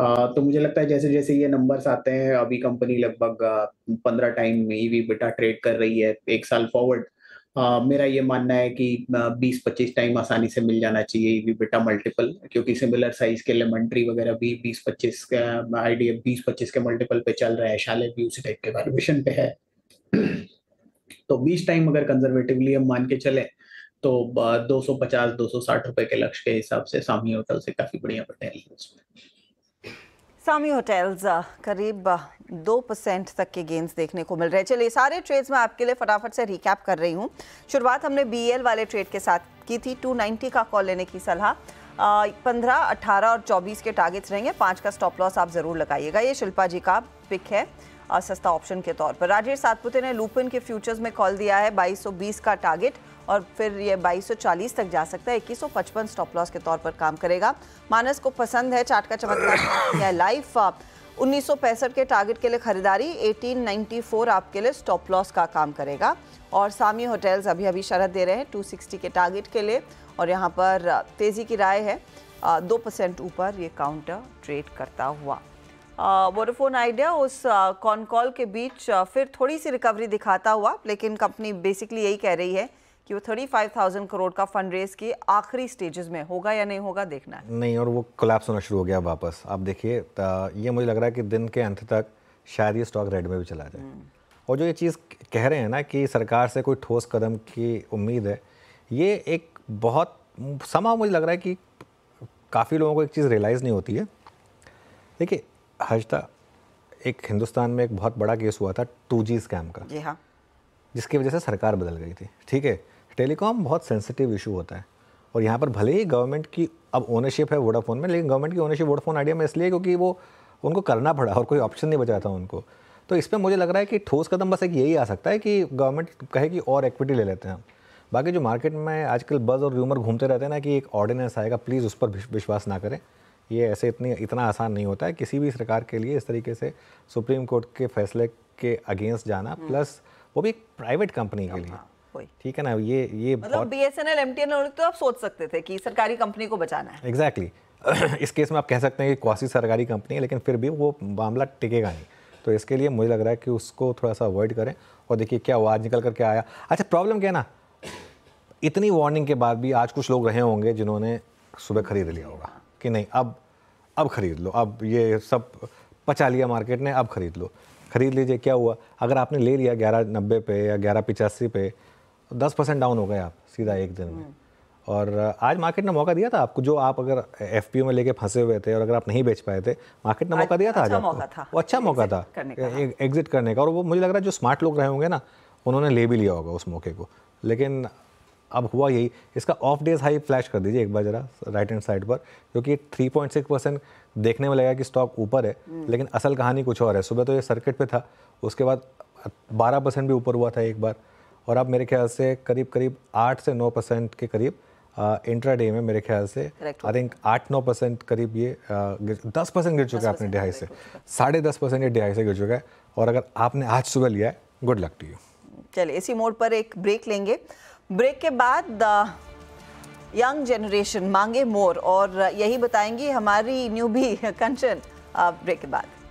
तो मुझे लगता है जैसे जैसे ये नंबर्स आते हैं अभी कंपनी लगभग पंद्रह टाइम में ही भी बेटा ट्रेड कर रही है एक साल फॉरवर्ड Uh, मेरा ये मानना है कि बीस पच्चीस टाइम आसानी से मिल जाना चाहिए ईवी बेटा मल्टीपल क्योंकि सिमिलर साइज के लेमेंट्री वगैरह भी बीस पच्चीस का आइडिया बीस पच्चीस के मल्टीपल पे चल रहा है शाले भी उसी टाइप के वैल्यूएशन पे है तो बीस टाइम अगर कंजर्वेटिवली हम मान के चले तो दो सौ पचास दो सौ साठ रुपए के लक्ष्य के हिसाब से सामी होटल से काफी बढ़िया पटेल उसमें सामी होटल्स करीब दो परसेंट तक के गेंस देखने को मिल रहे हैं चलिए सारे ट्रेड्स मैं आपके लिए फटाफट से रिकैप कर रही हूँ शुरुआत हमने बी वाले ट्रेड के साथ की थी 290 का कॉल लेने की सलाह पंद्रह अट्ठारह और चौबीस के टारगेट्स रहेंगे पाँच का स्टॉप लॉस आप ज़रूर लगाइएगा ये शिल्पा जी का पिक है सस्ता ऑप्शन के तौर पर राजेश सातपुते ने लूपिन के फ्यूचर्स में कॉल दिया है 2220 का टारगेट और फिर ये 2240 तक जा सकता है 2155 स्टॉप लॉस के तौर पर काम करेगा मानस को पसंद है चाट का चमत्कार लाइफ uh, उन्नीस के टारगेट के लिए खरीदारी 1894 आपके लिए स्टॉप लॉस का काम करेगा और सामी होटल्स अभी अभी शरत दे रहे हैं 260 के टारगेट के लिए और यहाँ पर uh, तेज़ी की राय है uh, दो परसेंट ऊपर ये काउंटर ट्रेड करता हुआ वोडाफोन आइडिया उस कॉन कॉल के बीच फिर थोड़ी सी रिकवरी दिखाता हुआ लेकिन कंपनी बेसिकली यही कह रही है कि वो 35,000 करोड़ का फंड रेज की आखिरी स्टेजेस में होगा या नहीं होगा देखना है नहीं और वो कोलैप्स होना शुरू हो गया वापस आप देखिए ये मुझे लग रहा है कि दिन के अंत तक शायद ये स्टॉक रेड में भी चला जाए हम्म। और जो ये चीज़ कह रहे हैं ना कि सरकार से कोई ठोस कदम की उम्मीद है ये एक बहुत समा मुझे लग रहा है कि काफ़ी लोगों को एक चीज़ रियलाइज़ नहीं होती है देखिए हजता एक हिंदुस्तान में एक बहुत बड़ा केस हुआ था टू जी स्कैम का जी हाँ जिसकी वजह से सरकार बदल गई थी ठीक है टेलीकॉम बहुत सेंसिटिव इशू होता है और यहाँ पर भले ही गवर्नमेंट की अब ओनरशिप है वोडाफोन में लेकिन गवर्नमेंट की ओनरशिप वोडाफोन आइडिया में इसलिए क्योंकि वो उनको करना पड़ा और कोई ऑप्शन नहीं बचा था उनको तो इसमें मुझे लग रहा है कि ठोस कदम बस एक यही आ सकता है कि गवर्नमेंट कहे कि और एक्विटी ले लेते हैं हम बाकी जो मार्केट में आजकल बज़ और र्यूमर घूमते रहते हैं ना कि एक ऑर्डिनेंस आएगा प्लीज़ उस पर विश्वास ना करें ये ऐसे इतनी इतना आसान नहीं होता है किसी भी सरकार के लिए इस तरीके से सुप्रीम कोर्ट के फैसले के अगेंस्ट जाना हम्म। प्लस वो भी एक प्राइवेट कंपनी के हाँ, लिए हाँ, ठीक है ना ये ये मतलब बीएसएनएल एमटीएनएल तो आप सोच सकते थे कि सरकारी कंपनी को बचाना है एग्जैक्टली exactly. इस केस में आप कह सकते हैं कि कौसी सरकारी कंपनी है लेकिन फिर भी वो मामला टिकेगा नहीं तो इसके लिए मुझे लग रहा है कि उसको थोड़ा सा अवॉइड करें और देखिए क्या आवाज निकल कर क्या आया अच्छा प्रॉब्लम क्या ना इतनी वार्निंग के बाद भी आज कुछ लोग रहे होंगे जिन्होंने सुबह खरीद लिया होगा कि नहीं अब अब ख़रीद लो अब ये सब पचा लिया मार्केट ने अब ख़रीद लो ख़रीद लीजिए क्या हुआ अगर आपने ले लिया ग्यारह नब्बे पे या ग्यारह पिचासी पे तो दस परसेंट डाउन हो गए आप सीधा एक दिन में और आज मार्केट ने मौका दिया था आपको जो आप अगर एफ में लेके फंसे हुए थे और अगर आप नहीं बेच पाए थे मार्केट ने मौका दिया था आज अच्छा आपको वो अच्छा मौका था एग्जिट करने का और वो मुझे लग रहा है जो स्मार्ट लोग रहे होंगे ना उन्होंने ले भी लिया होगा उस मौके को लेकिन अब हुआ यही इसका ऑफ डेज हाई फ्लैश कर दीजिए एक बार जरा राइट हैंड साइड पर क्योंकि थ्री पॉइंट सिक्स परसेंट देखने में लगा कि स्टॉक ऊपर है हम्म। लेकिन असल कहानी कुछ और है सुबह तो ये सर्किट पे था उसके बाद बारह परसेंट भी ऊपर हुआ था एक बार और अब मेरे ख्याल से करीब करीब आठ से नौ परसेंट के करीब इंट्रा डे में मेरे ख्याल से आई थिंक आठ नौ परसेंट करीब ये दस परसेंट गिर चुका है अपने डिहाई से साढ़े दस परसेंट ये डिहाई से गिर चुका है और अगर आपने आज सुबह लिया है गुड लक टू यू चलिए इसी मोड पर एक ब्रेक लेंगे ब्रेक के बाद यंग uh, जनरेशन मांगे मोर और यही बताएंगी हमारी न्यू भी कंचन uh, ब्रेक के बाद